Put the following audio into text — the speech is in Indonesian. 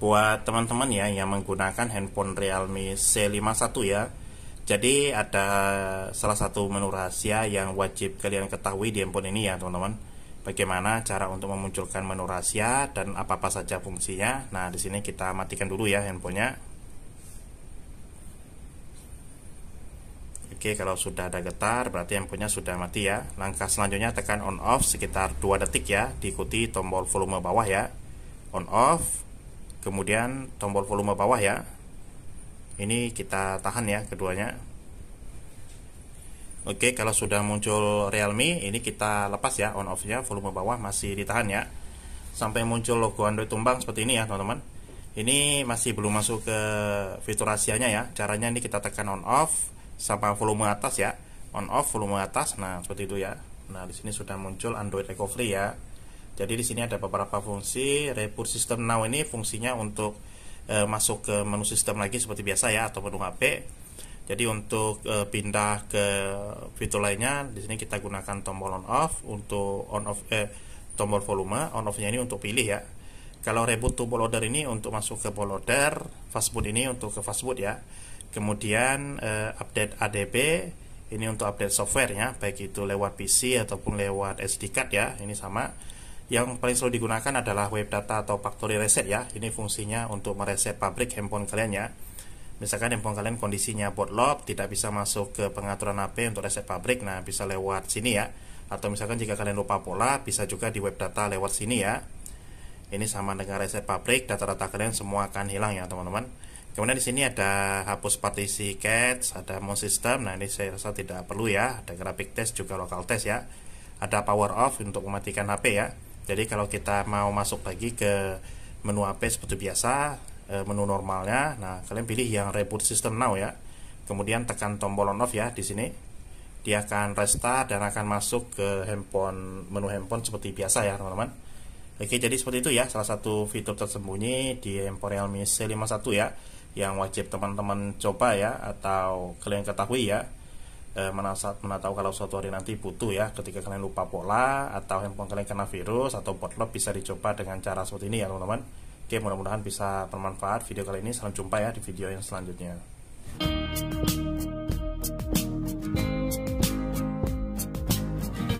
buat teman-teman ya yang menggunakan handphone Realme C51 ya. Jadi ada salah satu menu rahasia yang wajib kalian ketahui di handphone ini ya teman-teman. Bagaimana cara untuk memunculkan menu rahasia dan apa-apa saja fungsinya. Nah di sini kita matikan dulu ya handphonenya. Oke kalau sudah ada getar berarti handphonenya sudah mati ya. Langkah selanjutnya tekan on off sekitar 2 detik ya. Diikuti tombol volume bawah ya. On off kemudian tombol volume bawah ya ini kita tahan ya keduanya Oke kalau sudah muncul realme ini kita lepas ya on off nya volume bawah masih ditahan ya sampai muncul logo Android tumbang seperti ini ya teman-teman ini masih belum masuk ke fitur rahasianya ya caranya ini kita tekan on off sama volume atas ya on off volume atas nah seperti itu ya nah di sini sudah muncul Android recovery ya jadi di sini ada beberapa fungsi. Repur system now ini fungsinya untuk e, masuk ke menu sistem lagi seperti biasa ya atau menu HP. Jadi untuk e, pindah ke fitur lainnya di sini kita gunakan tombol on off untuk on off eh, tombol volume on offnya ini untuk pilih ya. Kalau reboot tombol order ini untuk masuk ke bowl order, fastboot ini untuk ke fastboot ya. Kemudian e, update ADB ini untuk update softwarenya, baik itu lewat PC ataupun lewat SD card ya, ini sama yang paling selalu digunakan adalah web data atau factory reset ya. Ini fungsinya untuk mereset pabrik handphone kalian ya. Misalkan handphone kalian kondisinya lock tidak bisa masuk ke pengaturan HP untuk reset pabrik, nah bisa lewat sini ya. Atau misalkan jika kalian lupa pola, bisa juga di web data lewat sini ya. Ini sama dengan reset pabrik, data-data kalian semua akan hilang ya teman-teman. Kemudian di sini ada hapus partisi cache, ada mount system. Nah, ini saya rasa tidak perlu ya. Ada grafik test juga lokal test ya. Ada power off untuk mematikan HP ya. Jadi kalau kita mau masuk lagi ke menu HP seperti biasa, e, menu normalnya, nah kalian pilih yang reboot system now ya. Kemudian tekan tombol on off ya di sini. Dia akan restart dan akan masuk ke handphone menu handphone seperti biasa ya teman-teman. Oke, jadi seperti itu ya salah satu fitur tersembunyi di handphone Realme C51 ya yang wajib teman-teman coba ya atau kalian ketahui ya e, eh, mana kalau suatu hari nanti butuh ya ketika kalian lupa pola atau handphone kalian kena virus atau potlot bisa dicoba dengan cara seperti ini ya teman-teman oke mudah-mudahan bisa bermanfaat video kali ini salam jumpa ya di video yang selanjutnya